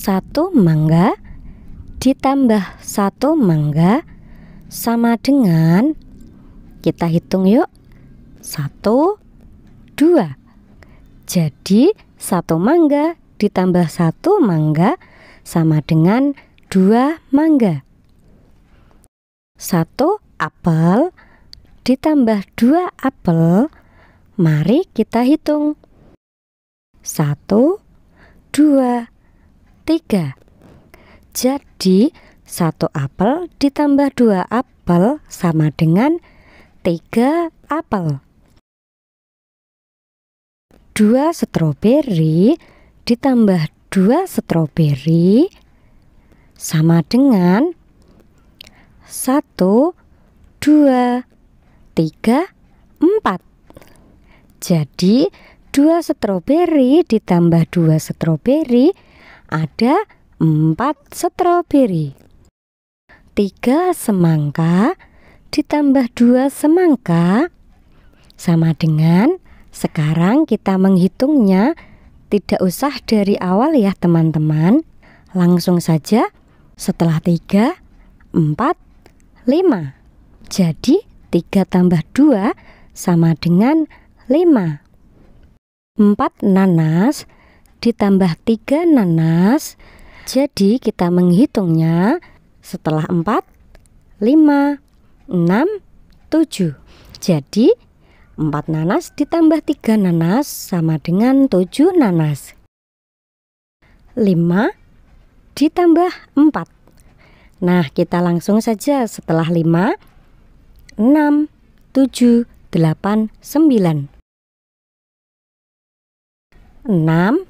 satu mangga ditambah satu mangga sama dengan kita hitung yuk satu dua jadi satu mangga ditambah satu mangga sama dengan dua mangga satu apel ditambah dua apel mari kita hitung satu dua tiga. Jadi, satu apel ditambah dua apel sama dengan tiga apel. Dua stroberi ditambah dua stroberi sama dengan satu, dua, tiga, empat. Jadi, dua stroberi ditambah dua stroberi ada empat stroberi. tiga semangka ditambah dua semangka sama dengan sekarang kita menghitungnya tidak usah dari awal ya teman-teman. Langsung saja setelah tiga, empat, lima. Jadi tiga tambah dua sama dengan lima. Empat nanas ditambah 3 nanas. Jadi kita menghitungnya setelah 4, 5, 6, 7. Jadi 4 nanas ditambah 3 nanas sama dengan 7 nanas. 5 ditambah 4. Nah, kita langsung saja setelah 5, 6, 7, 8, 9. 6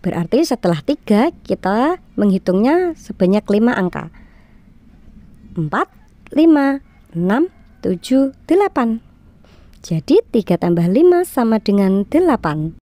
Berarti setelah 3 kita menghitungnya sebanyak 5 angka. 4, 5, 6, 7, 8. Jadi 3 tambah 5 sama dengan 8.